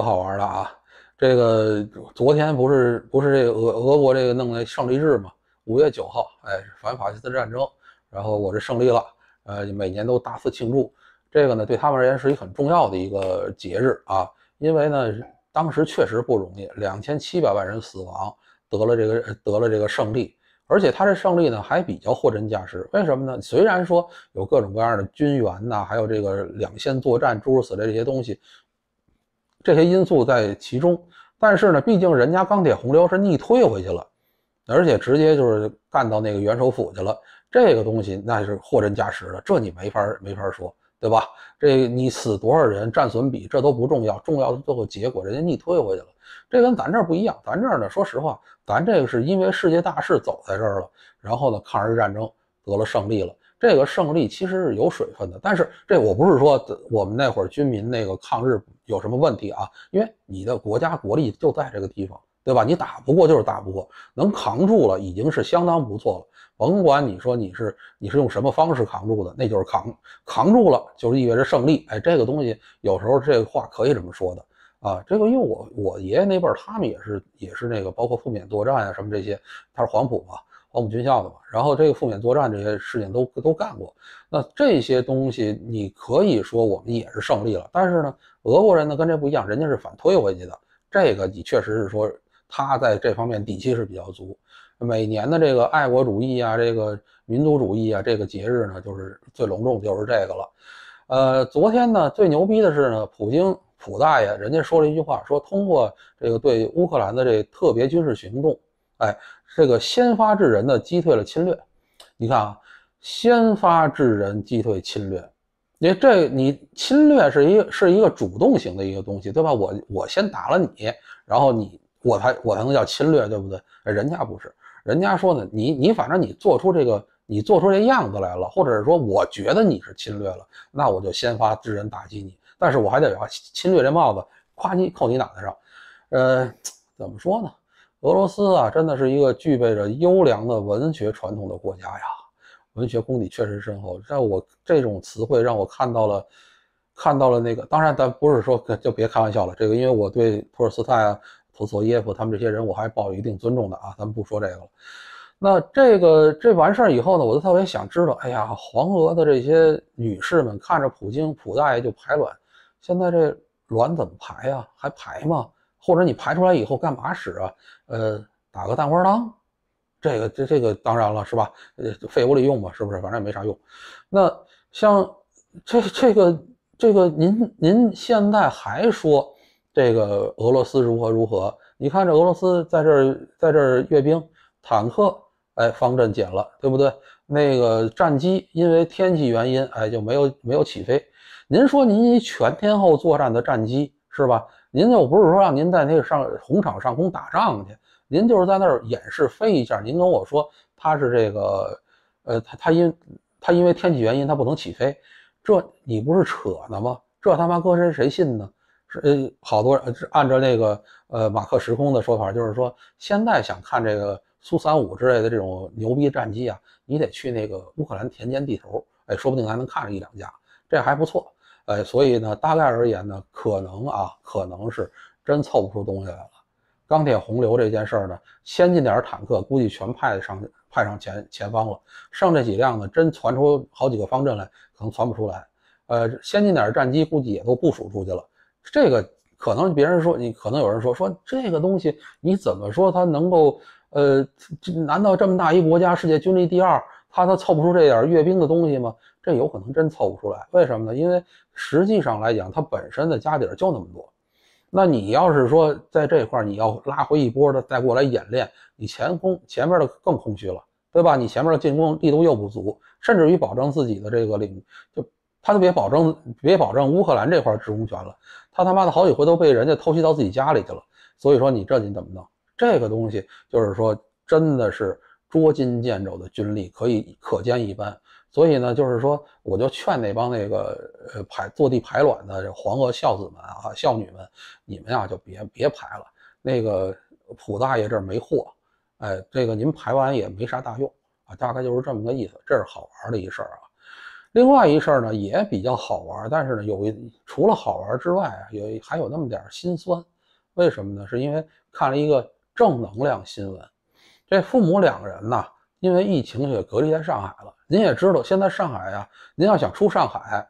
还好玩的啊！这个昨天不是不是这个俄俄国这个弄的胜利日嘛？五月九号，哎，反法西斯战争，然后我这胜利了，呃，每年都大肆庆祝。这个呢，对他们而言是一很重要的一个节日啊，因为呢，当时确实不容易，两千七百万人死亡，得了这个得了这个胜利，而且他这胜利呢还比较货真价实。为什么呢？虽然说有各种各样的军援呐，还有这个两线作战诸如此类这些东西。这些因素在其中，但是呢，毕竟人家钢铁洪流是逆退回去了，而且直接就是干到那个元首府去了。这个东西那是货真价实的，这你没法没法说，对吧？这你死多少人，战损比这都不重要，重要的最后结果，人家逆退回去了，这跟咱这儿不一样。咱这儿呢，说实话，咱这个是因为世界大势走在这儿了，然后呢，抗日战争得了胜利了。这个胜利其实是有水分的，但是这我不是说我们那会儿军民那个抗日有什么问题啊？因为你的国家国力就在这个地方，对吧？你打不过就是打不过，能扛住了已经是相当不错了。甭管你说你是你是用什么方式扛住的，那就是扛扛住了，就意味着胜利。哎，这个东西有时候这个话可以这么说的啊。这个因为我我爷爷那辈儿他们也是也是那个包括赴缅作战啊什么这些，他是黄埔嘛。黄埔军校的嘛，然后这个赴缅作战这些事情都都干过，那这些东西你可以说我们也是胜利了，但是呢，俄国人呢跟这不一样，人家是反推回去的，这个你确实是说他在这方面底气是比较足。每年的这个爱国主义啊，这个民族主义啊，这个节日呢就是最隆重，就是这个了。呃，昨天呢最牛逼的是呢，普京普大爷人家说了一句话，说通过这个对乌克兰的这特别军事行动。哎，这个先发制人的击退了侵略，你看啊，先发制人击退侵略，你这你侵略是一是一个主动型的一个东西，对吧？我我先打了你，然后你我才我才能叫侵略，对不对？人家不是，人家说呢，你你反正你做出这个你做出这样子来了，或者是说我觉得你是侵略了，那我就先发制人打击你，但是我还得把侵略这帽子咵叽扣你脑袋上，呃，怎么说呢？俄罗斯啊，真的是一个具备着优良的文学传统的国家呀，文学功底确实深厚。让我这种词汇让我看到了，看到了那个。当然，咱不是说就别开玩笑了。这个，因为我对托尔斯泰、啊、普索耶夫他们这些人，我还抱有一定尊重的啊。咱们不说这个了。那这个这完事儿以后呢，我就特别想知道，哎呀，黄俄的这些女士们看着普京、普大爷就排卵，现在这卵怎么排呀？还排吗？或者你排出来以后干嘛使啊？呃，打个蛋花汤，这个这这个当然了是吧？呃，废物利用嘛，是不是？反正也没啥用。那像这这个这个，您您现在还说这个俄罗斯如何如何？你看这俄罗斯在这儿在这儿阅兵，坦克哎，方阵减了，对不对？那个战机因为天气原因哎就没有没有起飞。您说您全天候作战的战机？是吧？您又不是说让您在那个上红场上空打仗去，您就是在那儿演示飞一下。您跟我说他是这个，呃，他他因他因为天气原因他不能起飞，这你不是扯呢吗？这他妈搁谁谁信呢？是呃，好多人按照那个呃马克时空的说法，就是说现在想看这个苏三五之类的这种牛逼战机啊，你得去那个乌克兰田间地头，哎，说不定还能看上一两架，这还不错。哎，所以呢，大概而言呢，可能啊，可能是真凑不出东西来了。钢铁洪流这件事儿呢，先进点坦克估计全派上派上前前方了，剩这几辆呢，真传出好几个方阵来，可能传不出来。呃，先进点战机估计也都部署出去了。这个可能别人说你，可能有人说说这个东西，你怎么说它能够？呃，难道这么大一国家，世界军力第二，它它凑不出这点阅兵的东西吗？这有可能真凑不出来，为什么呢？因为实际上来讲，他本身的家底儿就那么多。那你要是说在这块儿你要拉回一波的，再过来演练，你前空前面的更空虚了，对吧？你前面的进攻力度又不足，甚至于保证自己的这个领，就他都别保证，别保证乌克兰这块制空权了，他他妈的好几回都被人家偷袭到自己家里去了。所以说你这你怎么弄？这个东西就是说，真的是捉襟见肘的军力，可以可见一斑。所以呢，就是说，我就劝那帮那个呃排坐地排卵的这黄河孝子们啊孝女们，你们呀就别别排了，那个普大爷这没货，哎，这个您排完也没啥大用啊，大概就是这么个意思。这是好玩的一事儿啊。另外一事儿呢也比较好玩，但是呢有一除了好玩之外啊，有还有那么点儿心酸。为什么呢？是因为看了一个正能量新闻，这父母两个人呢因为疫情也隔离在上海了。您也知道，现在上海啊，您要想出上海，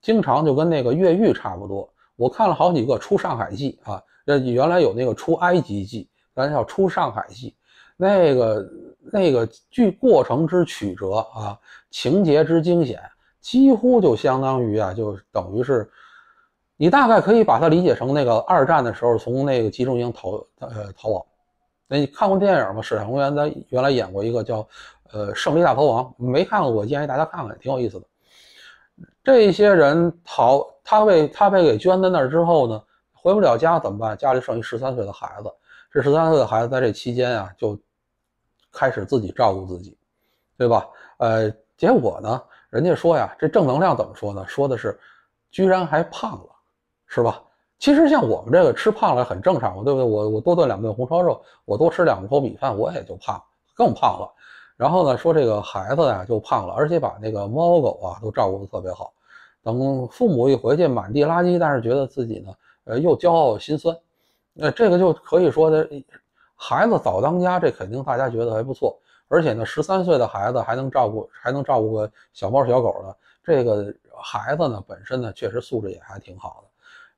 经常就跟那个越狱差不多。我看了好几个出上海记啊，呃，原来有那个出埃及记，咱叫出上海记，那个那个剧过程之曲折啊，情节之惊险，几乎就相当于啊，就等于是，你大概可以把它理解成那个二战的时候从那个集中营逃呃逃亡。那你看过电影吗？史强元，咱原来演过一个叫。呃，胜利大逃亡没看过，我建议大家看看，挺有意思的。这些人逃，他被他被给捐在那儿之后呢，回不了家怎么办？家里剩一十三岁的孩子，这十三岁的孩子在这期间啊，就开始自己照顾自己，对吧？呃，结果呢，人家说呀，这正能量怎么说呢？说的是，居然还胖了，是吧？其实像我们这个吃胖了很正常，对不对我我多炖两顿红烧肉，我多吃两口米饭，我也就胖，更胖了。然后呢，说这个孩子呀就胖了，而且把那个猫狗啊都照顾得特别好。等父母一回去，满地垃圾，但是觉得自己呢，呃，又骄傲又心酸。那这个就可以说的，孩子早当家，这肯定大家觉得还不错。而且呢，十三岁的孩子还能照顾，还能照顾个小猫小狗的，这个孩子呢本身呢确实素质也还挺好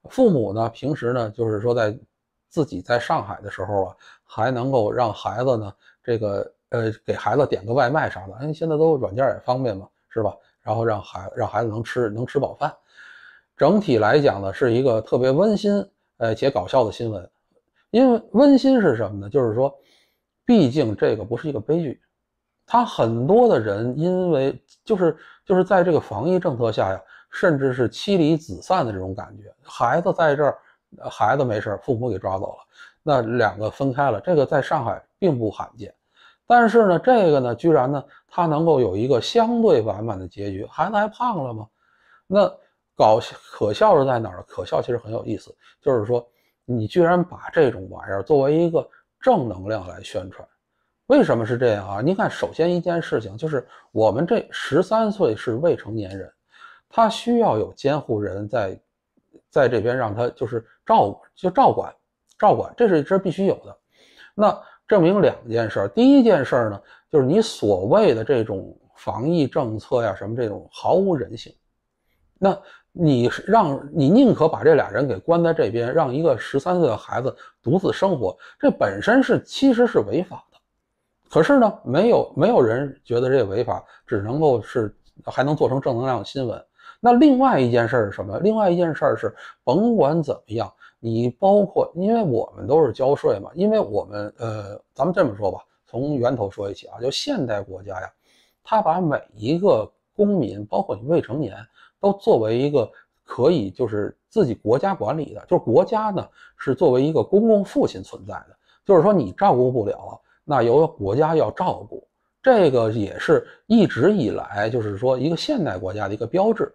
的。父母呢平时呢就是说在自己在上海的时候啊，还能够让孩子呢这个。呃，给孩子点个外卖啥的，因为现在都软件也方便嘛，是吧？然后让孩让孩子能吃能吃饱饭。整体来讲呢，是一个特别温馨呃且搞笑的新闻。因为温馨是什么呢？就是说，毕竟这个不是一个悲剧。他很多的人因为就是就是在这个防疫政策下呀，甚至是妻离子散的这种感觉。孩子在这儿，孩子没事，父母给抓走了，那两个分开了。这个在上海并不罕见。但是呢，这个呢，居然呢，它能够有一个相对完满的结局，孩子还胖了吗？那搞可笑是在哪儿？可笑其实很有意思，就是说你居然把这种玩意儿作为一个正能量来宣传，为什么是这样啊？你看，首先一件事情就是我们这十三岁是未成年人，他需要有监护人在在这边让他就是照顾，就照管，照管，这是这是必须有的。那。证明两件事儿，第一件事儿呢，就是你所谓的这种防疫政策呀，什么这种毫无人性。那你让你宁可把这俩人给关在这边，让一个十三岁的孩子独自生活，这本身是其实是违法的。可是呢，没有没有人觉得这违法，只能够是还能做成正能量的新闻。那另外一件事儿是什么？另外一件事儿是，甭管怎么样，你包括，因为我们都是交税嘛，因为我们呃，咱们这么说吧，从源头说一起啊，就现代国家呀，他把每一个公民，包括你未成年，都作为一个可以就是自己国家管理的，就是国家呢是作为一个公共父亲存在的，就是说你照顾不了，那由国家要照顾，这个也是一直以来就是说一个现代国家的一个标志。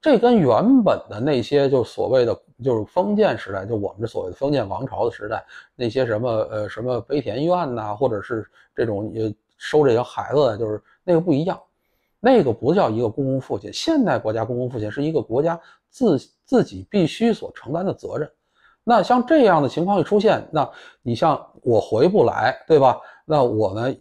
这跟原本的那些就所谓的就是封建时代，就我们这所谓的封建王朝的时代那些什么呃什么碑田院呐，或者是这种也收这些孩子的，就是那个不一样。那个不叫一个公共父亲，现代国家公共父亲是一个国家自自己必须所承担的责任。那像这样的情况一出现，那你像我回不来，对吧？那我呢，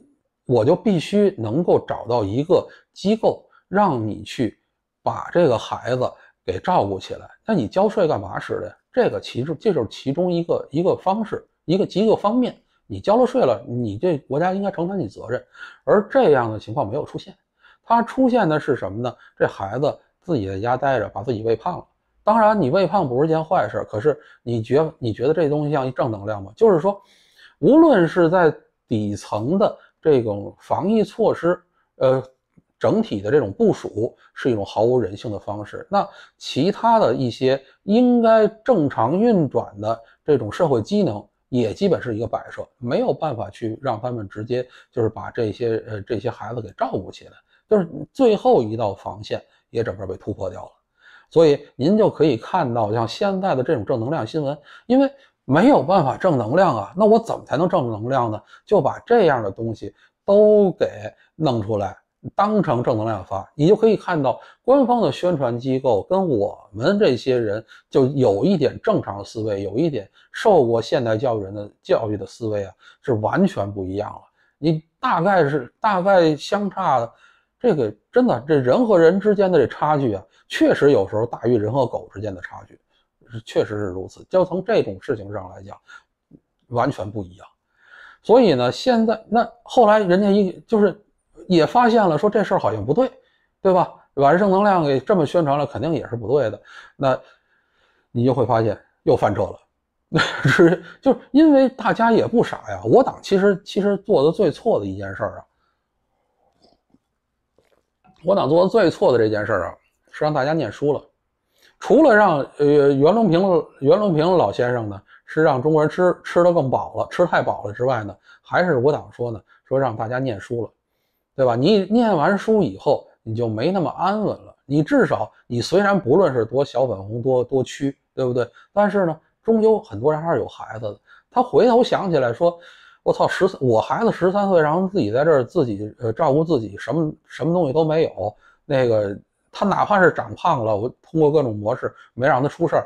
我就必须能够找到一个机构让你去。把这个孩子给照顾起来，那你交税干嘛使的？这个其实这就是其中一个一个方式，一个极个方面。你交了税了，你这国家应该承担你责任。而这样的情况没有出现，它出现的是什么呢？这孩子自己在家待着，把自己喂胖了。当然，你喂胖不是件坏事，可是你觉你觉得这东西像正能量吗？就是说，无论是在底层的这种防疫措施，呃。整体的这种部署是一种毫无人性的方式。那其他的一些应该正常运转的这种社会机能，也基本是一个摆设，没有办法去让他们直接就是把这些呃这些孩子给照顾起来，就是最后一道防线也整个被突破掉了。所以您就可以看到，像现在的这种正能量新闻，因为没有办法正能量啊，那我怎么才能正能量呢？就把这样的东西都给弄出来。当成正能量发，你就可以看到官方的宣传机构跟我们这些人就有一点正常的思维，有一点受过现代教育人的教育的思维啊，是完全不一样了。你大概是大概相差，的，这个真的这人和人之间的这差距啊，确实有时候大于人和狗之间的差距，确实是如此。就从这种事情上来讲，完全不一样。所以呢，现在那后来人家一就是。也发现了，说这事儿好像不对，对吧？把正能量给这么宣传了，肯定也是不对的。那，你就会发现又翻车了。是，就是因为大家也不傻呀。我党其实其实做的最错的一件事儿啊，我党做的最错的这件事儿啊，是让大家念书了。除了让呃袁隆平袁隆平老先生呢，是让中国人吃吃的更饱了，吃太饱了之外呢，还是我党说呢，说让大家念书了。对吧？你念完书以后，你就没那么安稳了。你至少，你虽然不论是多小粉红，多多蛆，对不对？但是呢，终究很多人还是有孩子的。他回头想起来说：“我操，十我孩子十三岁，然后自己在这儿自己呃照顾自己，什么什么东西都没有。那个他哪怕是长胖了，我通过各种模式没让他出事儿，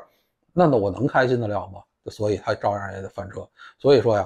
那那我能开心得了吗？所以，他照样也得翻车。所以说呀。”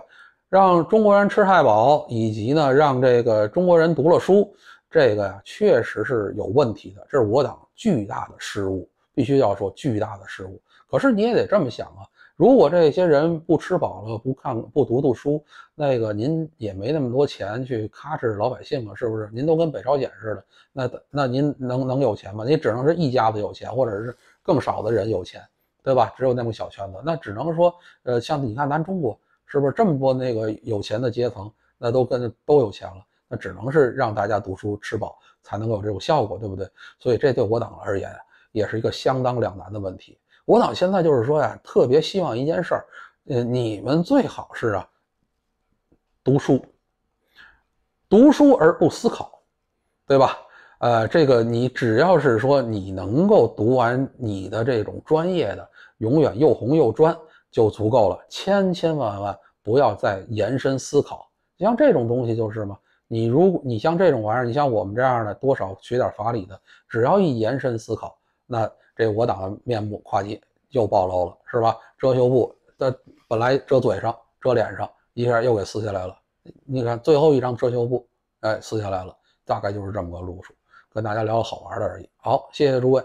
让中国人吃太饱，以及呢，让这个中国人读了书，这个呀，确实是有问题的。这是我党巨大的失误，必须要说巨大的失误。可是你也得这么想啊，如果这些人不吃饱了，不看不读读书，那个您也没那么多钱去咔哧老百姓啊，是不是？您都跟北朝鲜似的，那那您能能有钱吗？你只能是一家子有钱，或者是更少的人有钱，对吧？只有那么小圈子，那只能说，呃，像你看咱中国。是不是这么多那个有钱的阶层，那都跟都有钱了，那只能是让大家读书吃饱，才能够有这种效果，对不对？所以这对我党而言也是一个相当两难的问题。我党现在就是说呀，特别希望一件事儿，呃，你们最好是啊，读书，读书而不思考，对吧？呃，这个你只要是说你能够读完你的这种专业的，永远又红又专。就足够了，千千万万不要再延伸思考。像这种东西就是嘛，你如你像这种玩意儿，你像我们这样的，多少学点法理的，只要一延伸思考，那这我党的面目夸界又暴露了，是吧？遮羞布的本来遮嘴上、遮脸上，一下又给撕下来了。你看最后一张遮羞布，哎，撕下来了，大概就是这么个路数，跟大家聊个好玩的而已。好，谢谢诸位。